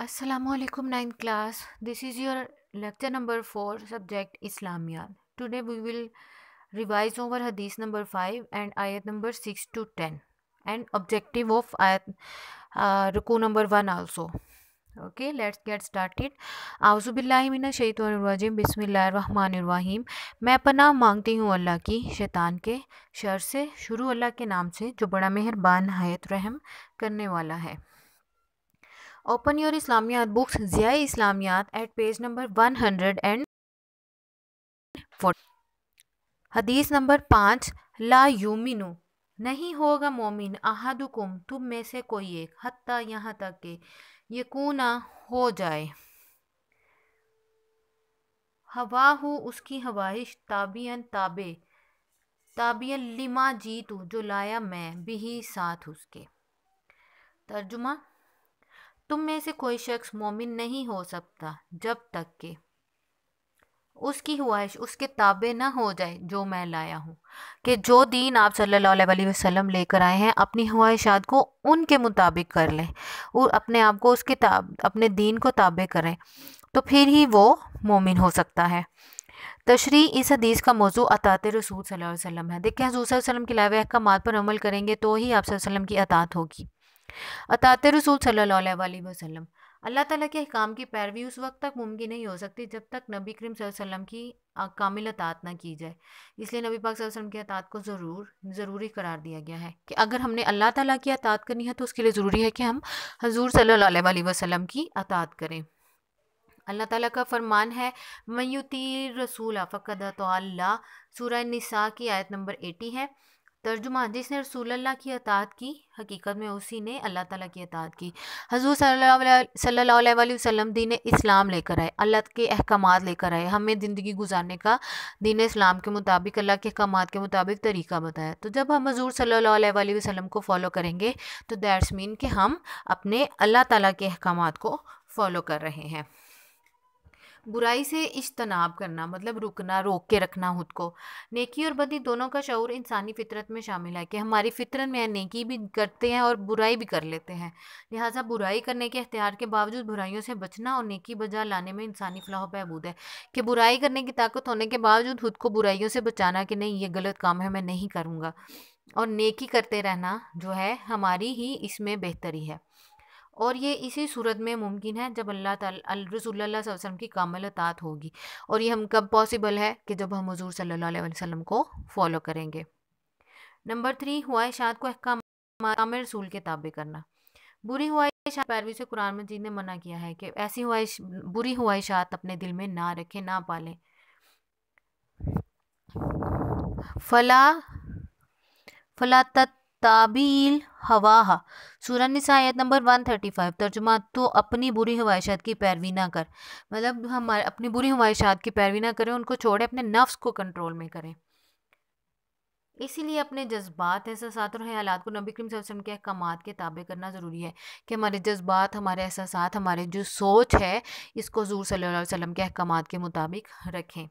Aslam ninth class this is your lecture number four subject Islamiya today we will revise over हदीस number five and आयत number six to ten and objective of आयत रुकू number one also okay let's get started आउजुबिल्लामिन शहीदीम बिसमीम मैं अपना नाम मांगती हूँ अल्लाह की शैतान के शर से शुरू अल्लाह के नाम से जो बड़ा मेहरबान हायत रहम करने वाला है open your Islamiat books Zia Islamiat at page number one hundred and हदीस नंबर पाँच ला यूमिनु नहीं होगा मोमिन अहदुकुम तुम में से कोई एक हत्ता यहाँ तक के यकूना हो जाए हवा हो उसकी हवाइश ताबियन ताबे ताबियन लिमा जीतू जो लाया मैं भी ही साथ उसके तर्जुमा तुम में से कोई शख्स मोमिन नहीं हो सकता जब तक कि उसकी ख्वाहिश उसके ताबे ना हो जाए जो मैं लाया हूँ कि जो दीन आप सल्लल्लाहु अलैहि वसल्लम लेकर आए हैं अपनी ख्वाहिशात को उनके मुताबिक कर लें और अपने आप को उसके ताब अपने दीन को ताबे करें तो फिर ही वो मोमिन हो सकता है तशरी इस हदीस का मौजू अतात रसूल सल्लल्लाहु अलैहि वसल्लम है देखिए हजूर वसल्लम के लावा अहकाम पर अमल करेंगे तो ही आप वसल्लम की अतात होगी अतात रसूल सल्ला वसलम अल्लाह ताला के अहकाम की पैरवी उस वक्त तक मुमकिन नहीं हो सकती जब तक नबी करीम वसल्लम की कामिल अतात ना की जाए इसलिए नबी पाक वसल्लम की अतात को ज़रूर ज़रूरी करार दिया गया है कि अगर हमने अल्लाह ताला की अतात करनी है तो उसके लिए ज़रूरी है कि हम हजूर सल्ला वसलम की अतात करें अल्लाह ताला का फरमान है मयूती रसूल फ़कद तो अल्लाह सूरह निसा की आयत नंबर एटी है तर्जुमा जिसने रसूल अल्लाह की अतात की हकीकत में उसी ने अल्लाह ताला की अतात की हजूर सल्लल्लाहु अलैहि वसल्लम दीन इस्लाम लेकर आए अल्लाह के अहकाम लेकर आए हमें ज़िंदगी गुजारने का दीन इस्लाम के मुताबिक अल्लाह के अहकाम के मुताबिक तरीका बताया तो जब हम हजूर सल्लल्लाहु अलैहि वसल्लम को फॉलो करेंगे तो दैट्स मीन कि हम अपने अल्लाह ताला के अहकाम को फॉलो कर रहे हैं बुराई से इज्तनाब करना मतलब रुकना रोक के रखना खुद को नेकी और बदी दोनों का शौर इंसानी फितरत में शामिल है कि हमारी फितरत में नेकी भी करते हैं और बुराई भी कर लेते हैं लिहाजा बुराई करने के अख्तियार के बावजूद बुराइयों से बचना और नेकी बजा लाने में इंसानी फलाह बहबूद है कि बुराई करने की ताकत होने के बावजूद खुद को बुराइयों से बचाना कि नहीं ये गलत काम है मैं नहीं करूँगा और नेकी करते रहना जो है हमारी ही इसमें बेहतरी है और ये इसी सूरत में मुमकिन है जब अल्लाह ताल वसलम की कामल तात होगी और ये हम कब पॉसिबल है कि जब हम हजूर सल्ला वसम को फॉलो करेंगे नंबर थ्री ख्वाहिशात को अहकाम रसूल के ताबे करना बुरी ख्वाहिशात पैरवी से कुरान मजीद ने मना किया है कि ऐसी ख्वाहिश बुरी ख्वाहिशात अपने दिल में ना रखें ना पालें फला फला तत्ताबील हवाहा सूरह नंबर वन नंबर फाइव तर्जुमा तो अपनी बुरी ख्वाहिशात की पैरवी ना कर मतलब हमारे अपनी बुरी ख्वाहिशात की पैरवी ना करें उनको छोड़ें अपने नफ्स को कंट्रोल में करें इसीलिए अपने जज्बात एहसास और ख्यालात को नबी करीम वसल्लम के अहकाम के ताबे करना ज़रूरी है कि हमारे जज्बात हमारे एहसास हमारे जो सोच है इसको हजूर सल्ला वसम के अहकाम के मुताबिक रखें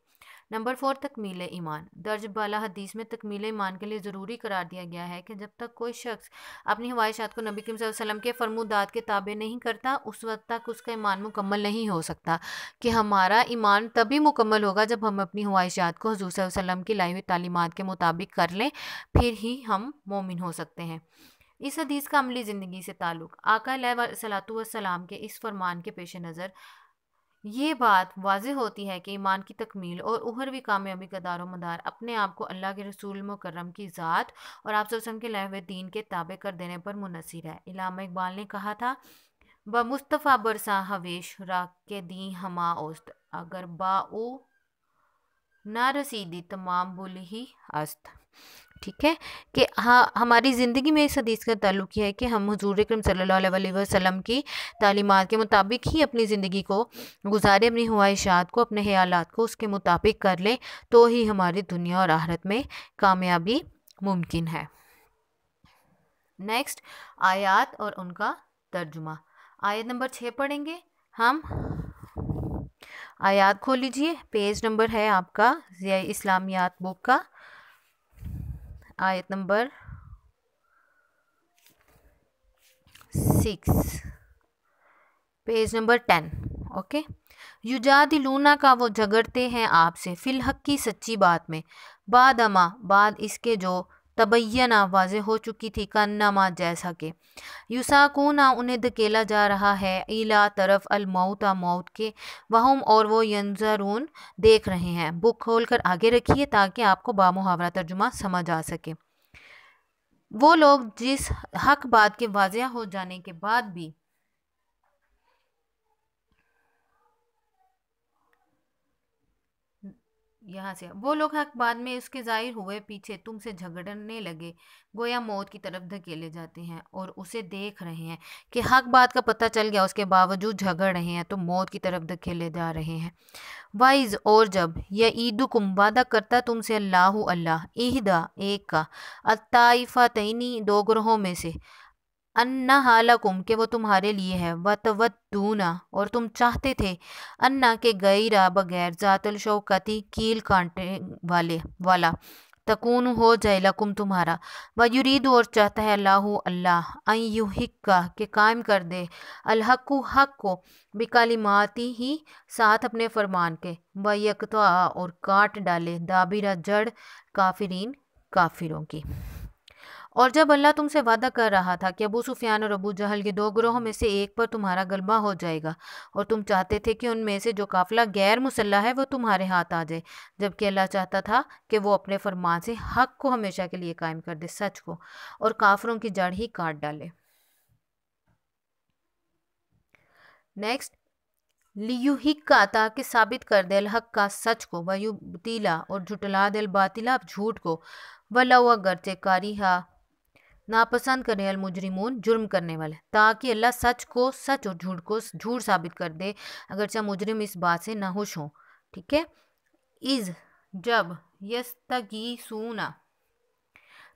नंबर फोर तकमील ईमान दर्ज बाला हदीस में तकमील ईमान के लिए ज़रूरी करार दिया गया है कि जब तक कोई शख्स अपनी हवाइशात को नबी करीम वसल्लम के फरमूदात के ताबे नहीं करता उस वक्त तक उसका ईमान मुकम्मल नहीं हो सकता कि हमारा ईमान तभी मुकम्मल होगा जब हम अपनी ख्वाहिशात को हजूर वसल्लम की लाई हुई तालीमत के मुताबिक कर लें फिर ही हम मोमिन हो सकते हैं इस हदीस का अमली ज़िंदगी से ताल्लुक़ आका सलातु वसलाम के इस फरमान के पेश नज़र ये बात वाज होती है कि ईमान की तकमील और उहरवी कामयाबी का दारो मदार अपने आप को अल्लाह के रसूल मकरम की ज़ात और आप सोसम के लहवे दीन के ताबे कर देने पर मुनसर है इलामा इकबाल ने कहा था ब मुस्तफ़ा बरसा हवेश राग के दी हमा ओस्त अगर बा ओ ना रसीदी तमाम बुल ही अस्त ठीक है कि हाँ हमारी ज़िंदगी में इस हदीस का ताल्लुक है कि हम हजूर करम सल्ला वसम की तालीमत के मुताबिक ही अपनी ज़िंदगी को गुजारें अपनी ख्वाहिशात को अपने ख़्यालत को उसके मुताबिक कर लें तो ही हमारी दुनिया और आहरत में कामयाबी मुमकिन है नेक्स्ट आयात और उनका तर्जुमा आयत नंबर छः पढ़ेंगे हम आयात खोल लीजिए पेज नंबर है आपका इस्लामियात बुक का आयत number six page number ten okay युजा दिलूना का वो झगड़ते हैं आपसे फिलहक की सच्ची बात में बाद अमा बाद इसके जो तबैया वाज हो चुकी थी कन्नमा जैसा कि युसाकूना उन्हें धकेला जा रहा है इला तरफ अलमौता मौत के वहम और वो यंजरून देख रहे हैं बुक खोल कर आगे रखिए ताकि आपको बामुहावरा तर्जुमा समझ आ सके वो लोग जिस हक बात के वाजिया हो जाने के बाद भी यहाँ से वो लोग हक बाद में उसके जाहिर हुए पीछे तुमसे झगड़ने लगे गोया मौत की तरफ धकेले जाते हैं और उसे देख रहे हैं कि हक बात का पता चल गया उसके बावजूद झगड़ रहे हैं तो मौत की तरफ धकेले जा रहे हैं वाइज और जब यह ईद वादा करता तुमसे अल्लाह अल्लाह ईदा एक का अताइफा तैनी दो ग्रहों में से अन्ना हालकुम के वो तुम्हारे लिए है वत दूना और तुम चाहते थे अन्ना के रा बगैर जातल शौकती कील कांटे वाले वाला तकून हो जाए लकुम तुम्हारा व युरीद और चाहता है अल्लाह अल्लाह अयुहिक्का के कायम कर दे अलहकु हक को बिकालिमाती ही साथ अपने फरमान के व यकता और काट डाले दाबिरा जड़ काफिरीन काफिरों की और जब अल्लाह तुमसे वादा कर रहा था कि अबू सुफियान और अबू जहल के दो ग्रोहों में से एक पर तुम्हारा गलबा हो जाएगा और तुम चाहते थे कि उनमें से जो काफिला गैर मुसल्ला है वो तुम्हारे हाथ आ जाए जबकि अल्लाह चाहता था कि वो अपने फरमान से हक को हमेशा के लिए कायम कर दे सच को और काफरों की जड़ ही काट डाले नेक्स्ट लियु हिक्का ताकि साबित कर दे हक का सच को वयुबतीला और झुटला दिल बातिला झूठ को वला हुआ कारी हा नापसंद करने वाले मुजरिम जुर्म करने वाले ताकि अल्लाह सच को सच और झूठ को झूठ साबित कर दे अगर चाहे मुजरिम इस बात से खुश हों ठीक है इज़ जब यस तकी सूना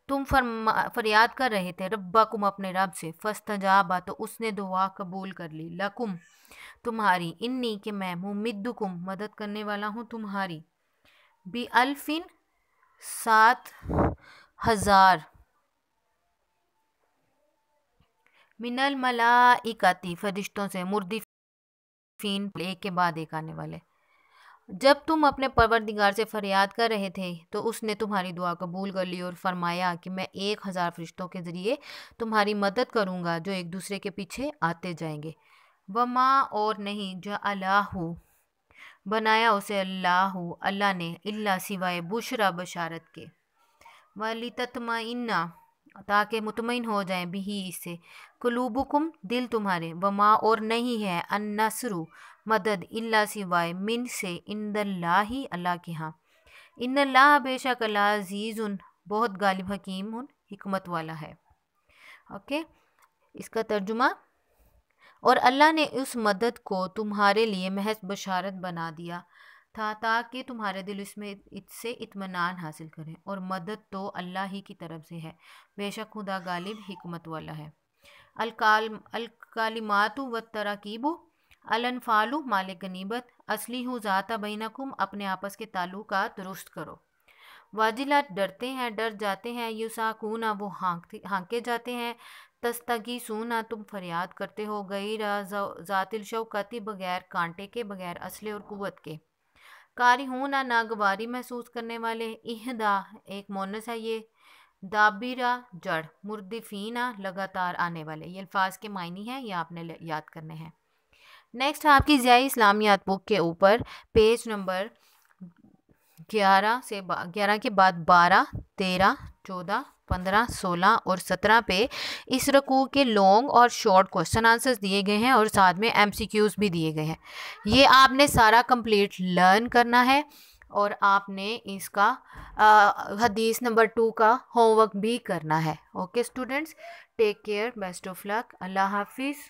तुम फरमा फरियाद कर रहे थे कुम अपने रब से जाबा तो उसने दुआ कबूल कर ली लकुम तुम्हारी इन्नी के मैं कुम मदद करने वाला हूँ तुम्हारी बी अल्फिन सात हज़ार मिनल आती फरिश्तों से मुर्दी फीन एक के बाद एक आने वाले जब तुम अपने परवरदिगार से फरियाद कर रहे थे तो उसने तुम्हारी दुआ कबूल कर ली और फरमाया कि मैं एक हज़ार फरिश्तों के ज़रिए तुम्हारी मदद करूँगा जो एक दूसरे के पीछे आते जाएंगे वमा और नहीं जो अल्लाह बनाया उसे अल्लाह अल्लाह ने अला सिवाय बुशरा बशारत के वाली तत्मा ताकि मुतमिन हो जाए भी इसे कलूबुकुम दिल तुम्हारे व माँ और नहीं है अन्नसरु मदद इल्ला सिवाय मिन से इंदल्ला ही अल्लाह के यहाँ इन्ला बेशक अल्लाह अजीज़ उन बहुत गालिब हकीम उन हमत वाला है ओके इसका तर्जुमा और अल्लाह ने उस मदद को तुम्हारे लिए महज बशारत बना दिया था ताकि तुम्हारे दिल इसमें इससे इतमान हासिल करें और मदद तो अल्लाह ही की तरफ से है बेशक खुदा गालिब हमत वाला है अलकालमातु व तराकीब अलफ़ालु मालिक गनीबत असली हूँ ज़ाता बैनकुम अपने आपस के ताल्लुक दुरुस्त करो वाजिला डरते हैं डर जाते हैं युसाकूना वो हाँकते हाँके जाते हैं तस्तगी सूना तुम फरियाद करते हो गई रातिल जातिल शौकती बगैर कांटे के बगैर असले और कुत के कारी हूँ ना नागवारी महसूस करने वाले इहदा एक मोनस है ये दाबीरा जड़ मुर्दिफीना लगातार आने वाले ये अल्फाज के मायने हैं ये आपने याद करने हैं नेक्स्ट आपकी जय इस्लामियात बुक के ऊपर पेज नंबर ग्यारह से ग्यारह के बाद बारह तेरह चौदह पंद्रह सोलह और सत्रह पे इस रकू के लॉन्ग और शॉर्ट क्वेश्चन आंसर्स दिए गए हैं और साथ में एम भी दिए गए हैं ये आपने सारा कंप्लीट लर्न करना है और आपने इसका आ, हदीस नंबर टू का होमवर्क भी करना है okay students take care best of luck अल्लाह हाफिज़